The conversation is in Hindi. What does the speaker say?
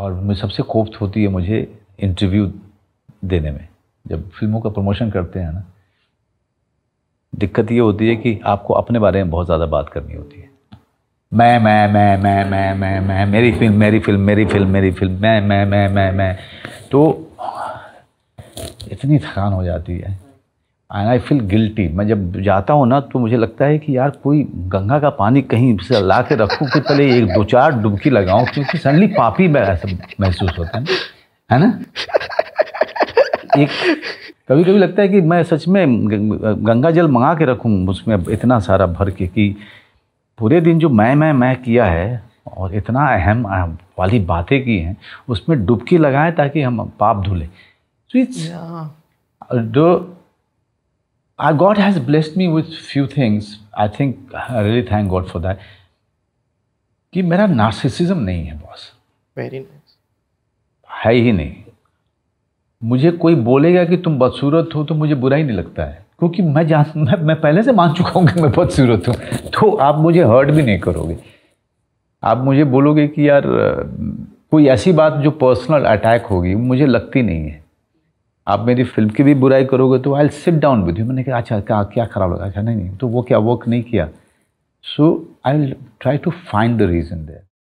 और मैं सबसे कोफ्त होती है मुझे इंटरव्यू देने में जब फिल्मों का प्रमोशन करते हैं ना दिक्कत ये होती है कि आपको अपने बारे में बहुत ज़्यादा बात करनी होती है मैं मैं मैं मैं मैं मैं मैं मेरी फिल्म मेरी फिल्म मेरी फिल्म मेरी फिल्म मैं मैं मैं मैं मैं तो इतनी थकान हो जाती है एंड आई फील गिल्टी मैं जब जाता हूँ ना तो मुझे लगता है कि यार कोई गंगा का पानी कहीं से ला के रखूँ कि पहले एक दो चार डुबकी लगाऊँ क्योंकि सडनली पापी में ऐसा महसूस होता है है ना एक कभी कभी लगता है कि मैं सच में गंगा जल मंगा के रखूँ उसमें इतना सारा भर के कि पूरे दिन जो मैं मैं मैं किया है और इतना अहम वाली बातें की हैं उसमें डुबकी लगाएं ताकि हम पाप धुलें जो आई God has blessed me with few things. I think I really thank God for that. कि मेरा नार्सिसिज्म नहीं है बॉस वेरी नाइस है ही नहीं मुझे कोई बोलेगा कि तुम बदसूरत हो तो मुझे बुरा ही नहीं लगता है क्योंकि मैं जान मैं, मैं पहले से मान चुका हूँ कि मैं बदसूरत हूँ तो आप मुझे हर्ट भी नहीं करोगे आप मुझे बोलोगे कि यार कोई ऐसी बात जो पर्सनल अटैक होगी मुझे लगती नहीं है आप मेरी फिल्म की भी बुराई करोगे तो I sit down with you मैंने कहा अच्छा क्या क्या खराब लगा अच्छा नहीं नहीं तो वो क्या वर्क नहीं किया so I try to find the reason there